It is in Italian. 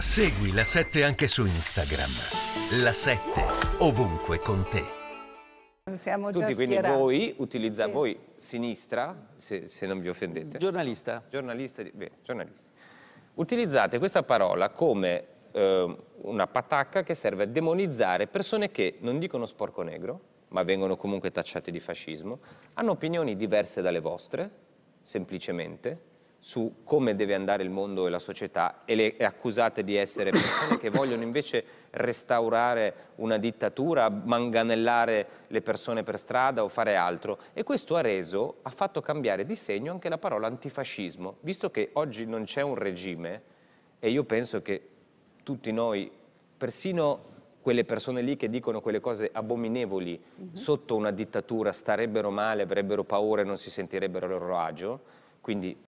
Segui la 7 anche su Instagram. La 7 ovunque con te. Siamo Tutti, quindi voi, utilizza, sì. voi sinistra, se, se, non vi offendete. Giornalista. Giornalista, di, beh, giornalista. Utilizzate questa parola come eh, una patacca che serve a demonizzare persone che non dicono sporco negro, ma vengono comunque tacciate di fascismo, hanno opinioni diverse dalle vostre, semplicemente, su come deve andare il mondo e la società e le accusate di essere persone che vogliono invece restaurare una dittatura, manganellare le persone per strada o fare altro. E questo ha reso, ha fatto cambiare di segno anche la parola antifascismo, visto che oggi non c'è un regime e io penso che tutti noi, persino quelle persone lì che dicono quelle cose abominevoli uh mhm. -huh. sotto una dittatura starebbero male, avrebbero paura e non si sentirebbero a loro agio. Quindi